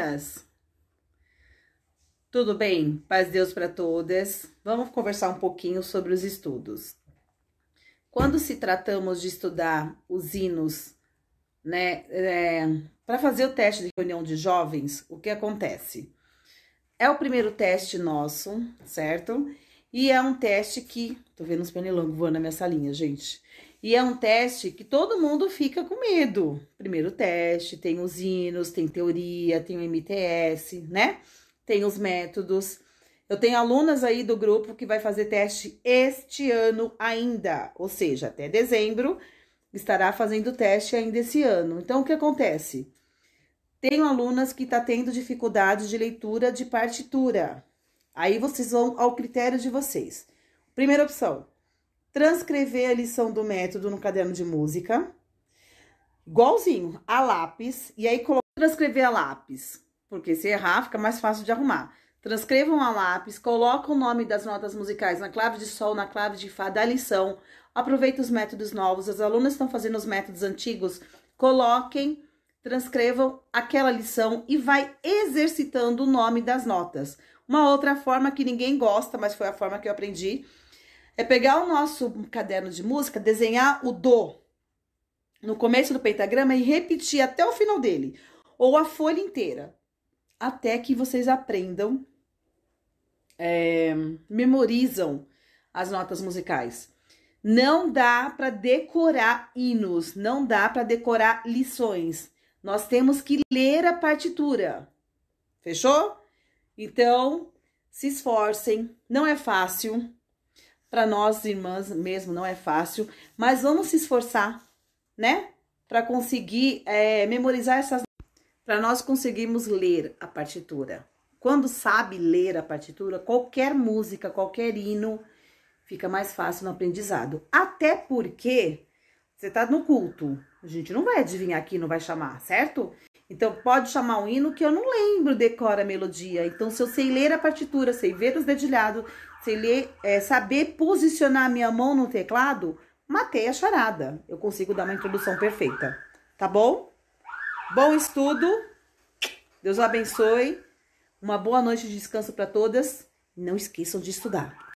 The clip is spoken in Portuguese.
Meninas, tudo bem? Paz Deus para todas. Vamos conversar um pouquinho sobre os estudos. Quando se tratamos de estudar os hinos, né, é, para fazer o teste de reunião de jovens, o que acontece? É o primeiro teste nosso, certo? E é um teste que. Tô vendo os pernilongos voando na minha salinha, gente. E é um teste que todo mundo fica com medo. Primeiro teste, tem os hinos, tem teoria, tem o MTS, né? Tem os métodos. Eu tenho alunas aí do grupo que vai fazer teste este ano ainda, ou seja, até dezembro estará fazendo teste ainda esse ano. Então, o que acontece? Tenho alunas que estão tá tendo dificuldade de leitura de partitura. Aí vocês vão ao critério de vocês. Primeira opção, transcrever a lição do método no caderno de música, igualzinho, a lápis, e aí transcrever a lápis, porque se errar fica mais fácil de arrumar. Transcrevam a lápis, colocam o nome das notas musicais na clave de sol, na clave de fá da lição. Aproveita os métodos novos, as alunas estão fazendo os métodos antigos, coloquem, transcrevam aquela lição e vai exercitando o nome das notas. Uma outra forma que ninguém gosta, mas foi a forma que eu aprendi, é pegar o nosso caderno de música, desenhar o do no começo do pentagrama e repetir até o final dele, ou a folha inteira, até que vocês aprendam, é, memorizam as notas musicais. Não dá para decorar hinos, não dá para decorar lições. Nós temos que ler a partitura. Fechou? Então, se esforcem, não é fácil. Para nós irmãs mesmo não é fácil, mas vamos se esforçar, né? Para conseguir é, memorizar essas. Para nós conseguirmos ler a partitura. Quando sabe ler a partitura, qualquer música, qualquer hino, fica mais fácil no aprendizado. Até porque você está no culto, a gente não vai adivinhar aqui, não vai chamar, certo? Então, pode chamar um hino que eu não lembro, decora a melodia. Então, se eu sei ler a partitura, sei ver os dedilhados, sei ler, é, saber posicionar a minha mão no teclado, matei a charada. Eu consigo dar uma introdução perfeita. Tá bom? Bom estudo. Deus abençoe. Uma boa noite de descanso para todas. Não esqueçam de estudar.